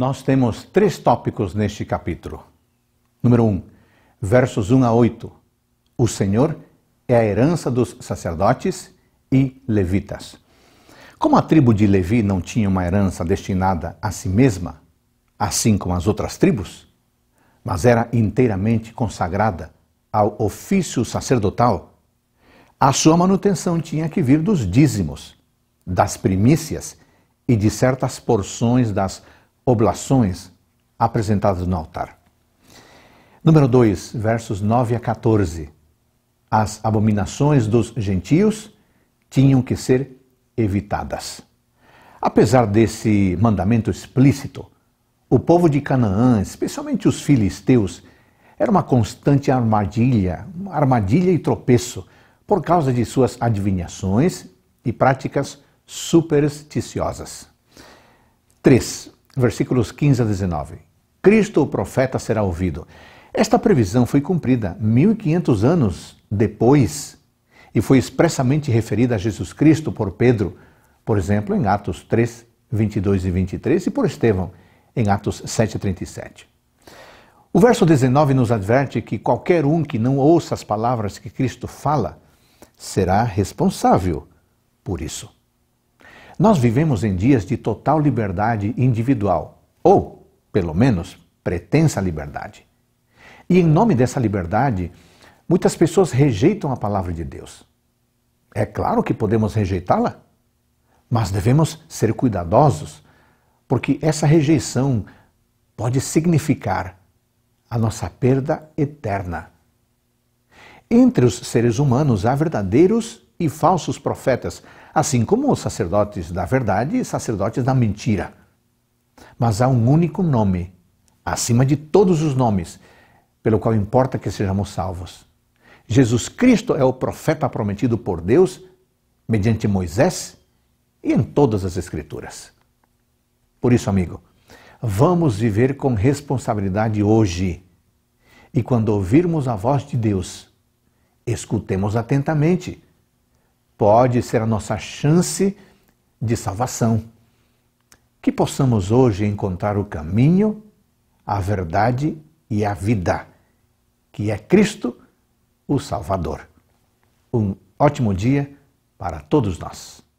Nós temos três tópicos neste capítulo. Número 1, um, versos 1 a 8. O Senhor é a herança dos sacerdotes e levitas. Como a tribo de Levi não tinha uma herança destinada a si mesma, assim como as outras tribos, mas era inteiramente consagrada ao ofício sacerdotal, a sua manutenção tinha que vir dos dízimos, das primícias e de certas porções das oblações apresentadas no altar. Número 2, versos 9 a 14. As abominações dos gentios tinham que ser evitadas. Apesar desse mandamento explícito, o povo de Canaã, especialmente os filisteus, era uma constante armadilha, uma armadilha e tropeço, por causa de suas adivinhações e práticas supersticiosas. 3 versículos 15 a 19. Cristo, o profeta, será ouvido. Esta previsão foi cumprida 1500 anos depois e foi expressamente referida a Jesus Cristo por Pedro, por exemplo, em Atos 3, 22 e 23, e por Estevão, em Atos 7, 37. O verso 19 nos adverte que qualquer um que não ouça as palavras que Cristo fala será responsável por isso. Nós vivemos em dias de total liberdade individual, ou, pelo menos, pretensa liberdade. E em nome dessa liberdade, muitas pessoas rejeitam a palavra de Deus. É claro que podemos rejeitá-la, mas devemos ser cuidadosos, porque essa rejeição pode significar a nossa perda eterna. Entre os seres humanos há verdadeiros e falsos profetas, assim como os sacerdotes da verdade e sacerdotes da mentira. Mas há um único nome, acima de todos os nomes, pelo qual importa que sejamos salvos. Jesus Cristo é o profeta prometido por Deus, mediante Moisés e em todas as Escrituras. Por isso, amigo, vamos viver com responsabilidade hoje. E quando ouvirmos a voz de Deus, escutemos atentamente pode ser a nossa chance de salvação. Que possamos hoje encontrar o caminho, a verdade e a vida, que é Cristo, o Salvador. Um ótimo dia para todos nós.